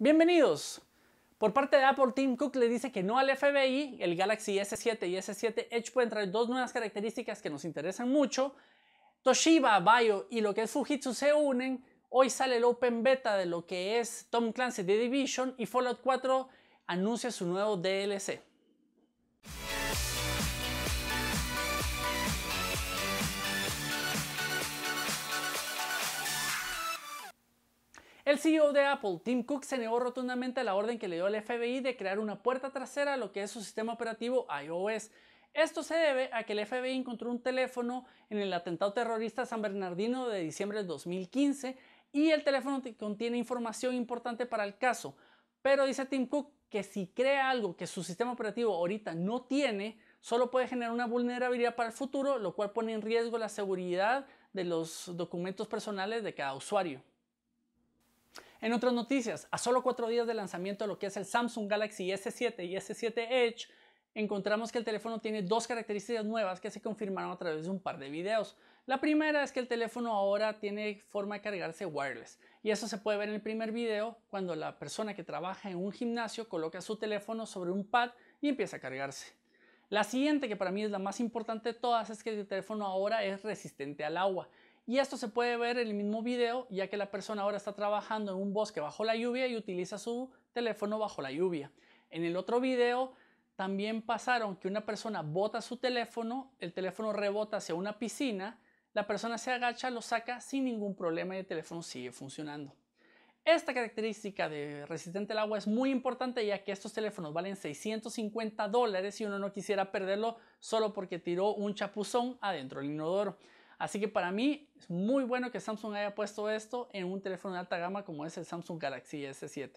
Bienvenidos. Por parte de Apple, Tim Cook le dice que no al FBI, el Galaxy S7 y S7 Edge pueden traer dos nuevas características que nos interesan mucho. Toshiba, Bayo y lo que es Fujitsu se unen. Hoy sale el open beta de lo que es Tom Clancy The Division y Fallout 4 anuncia su nuevo DLC. El CEO de Apple, Tim Cook, se negó rotundamente a la orden que le dio el FBI de crear una puerta trasera a lo que es su sistema operativo iOS. Esto se debe a que el FBI encontró un teléfono en el atentado terrorista San Bernardino de diciembre de 2015 y el teléfono contiene información importante para el caso. Pero dice Tim Cook que si crea algo que su sistema operativo ahorita no tiene, solo puede generar una vulnerabilidad para el futuro, lo cual pone en riesgo la seguridad de los documentos personales de cada usuario. En otras noticias, a solo cuatro días de lanzamiento de lo que es el Samsung Galaxy S7 y S7 Edge, encontramos que el teléfono tiene dos características nuevas que se confirmaron a través de un par de videos. La primera es que el teléfono ahora tiene forma de cargarse wireless y eso se puede ver en el primer video cuando la persona que trabaja en un gimnasio coloca su teléfono sobre un pad y empieza a cargarse. La siguiente, que para mí es la más importante de todas, es que el teléfono ahora es resistente al agua y esto se puede ver en el mismo video, ya que la persona ahora está trabajando en un bosque bajo la lluvia y utiliza su teléfono bajo la lluvia. En el otro video también pasaron que una persona bota su teléfono, el teléfono rebota hacia una piscina, la persona se agacha, lo saca sin ningún problema y el teléfono sigue funcionando. Esta característica de resistente al agua es muy importante ya que estos teléfonos valen 650 dólares y uno no quisiera perderlo solo porque tiró un chapuzón adentro del inodoro. Así que para mí es muy bueno que Samsung haya puesto esto en un teléfono de alta gama como es el Samsung Galaxy S7.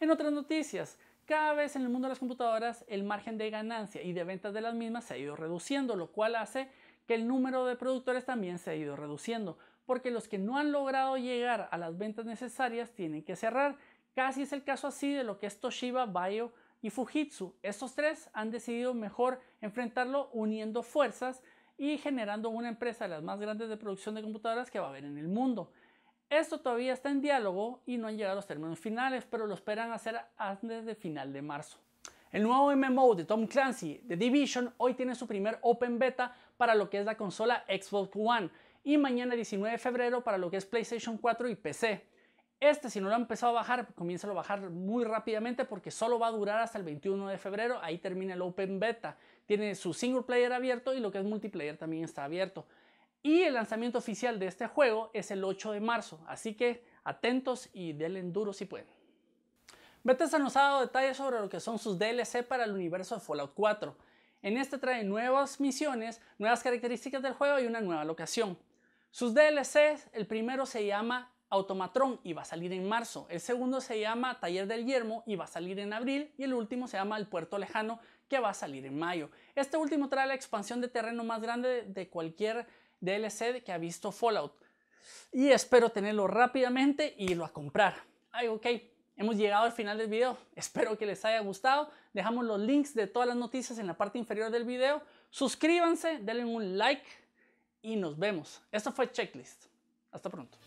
En otras noticias, cada vez en el mundo de las computadoras el margen de ganancia y de ventas de las mismas se ha ido reduciendo, lo cual hace que el número de productores también se ha ido reduciendo, porque los que no han logrado llegar a las ventas necesarias tienen que cerrar. Casi es el caso así de lo que es Toshiba, Bayo y Fujitsu. Estos tres han decidido mejor enfrentarlo uniendo fuerzas y generando una empresa de las más grandes de producción de computadoras que va a haber en el mundo. Esto todavía está en diálogo y no han llegado a los términos finales, pero lo esperan hacer antes de final de marzo. El nuevo MMO de Tom Clancy, The Division, hoy tiene su primer Open Beta para lo que es la consola Xbox One y mañana 19 de febrero para lo que es PlayStation 4 y PC. Este, si no lo ha empezado a bajar, comienzalo a bajar muy rápidamente porque solo va a durar hasta el 21 de febrero. Ahí termina el Open Beta. Tiene su single player abierto y lo que es multiplayer también está abierto. Y el lanzamiento oficial de este juego es el 8 de marzo. Así que atentos y denle duro si pueden. Bethesda nos ha dado detalles sobre lo que son sus DLC para el universo de Fallout 4. En este trae nuevas misiones, nuevas características del juego y una nueva locación. Sus DLCs, el primero se llama Automatron y va a salir en marzo. El segundo se llama Taller del Yermo y va a salir en abril. Y el último se llama El Puerto Lejano que va a salir en mayo. Este último trae la expansión de terreno más grande de cualquier DLC que ha visto Fallout. Y espero tenerlo rápidamente y lo a comprar. Ay, ok. Hemos llegado al final del video. Espero que les haya gustado. Dejamos los links de todas las noticias en la parte inferior del video. Suscríbanse, denle un like y nos vemos. Esto fue Checklist. Hasta pronto.